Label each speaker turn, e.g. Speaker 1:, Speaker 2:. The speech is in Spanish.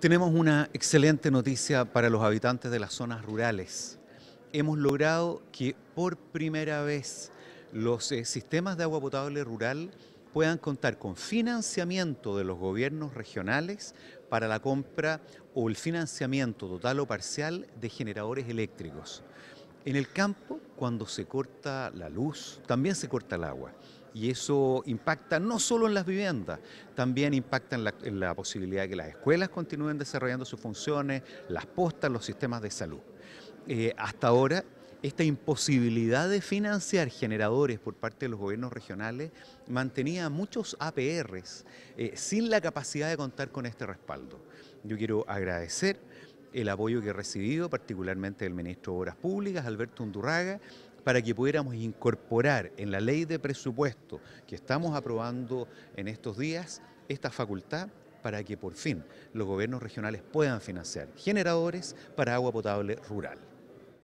Speaker 1: Tenemos una excelente noticia para los habitantes de las zonas rurales. Hemos logrado que por primera vez los eh, sistemas de agua potable rural puedan contar con financiamiento de los gobiernos regionales para la compra o el financiamiento total o parcial de generadores eléctricos. En el campo, cuando se corta la luz, también se corta el agua. Y eso impacta no solo en las viviendas, también impacta en la, posibilidad de que las escuelas continúen desarrollando sus funciones, las postas, los sistemas de salud. Eh, hasta ahora, esta imposibilidad de financiar generadores por parte de los gobiernos regionales mantenía muchos APRs eh, sin la capacidad de contar con este respaldo. Yo quiero agradecer el apoyo que he recibido, particularmente del ministro de Obras Públicas, Alberto Undurraga, para que pudiéramos incorporar en la ley de presupuesto que estamos aprobando en estos días esta facultad para que por fin los gobiernos regionales puedan financiar generadores para agua potable rural.